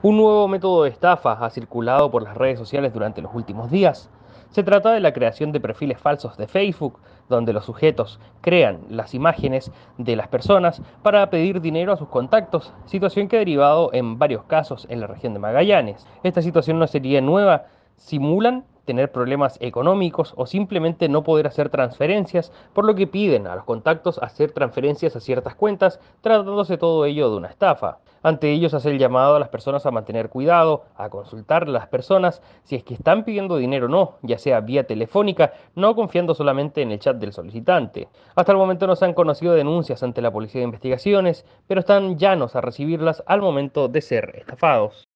Un nuevo método de estafa ha circulado por las redes sociales durante los últimos días. Se trata de la creación de perfiles falsos de Facebook, donde los sujetos crean las imágenes de las personas para pedir dinero a sus contactos, situación que ha derivado en varios casos en la región de Magallanes. Esta situación no sería nueva, simulan tener problemas económicos o simplemente no poder hacer transferencias, por lo que piden a los contactos hacer transferencias a ciertas cuentas, tratándose todo ello de una estafa. Ante ellos hace el llamado a las personas a mantener cuidado, a consultar a las personas si es que están pidiendo dinero o no, ya sea vía telefónica, no confiando solamente en el chat del solicitante. Hasta el momento no se han conocido denuncias ante la Policía de Investigaciones, pero están llanos a recibirlas al momento de ser estafados.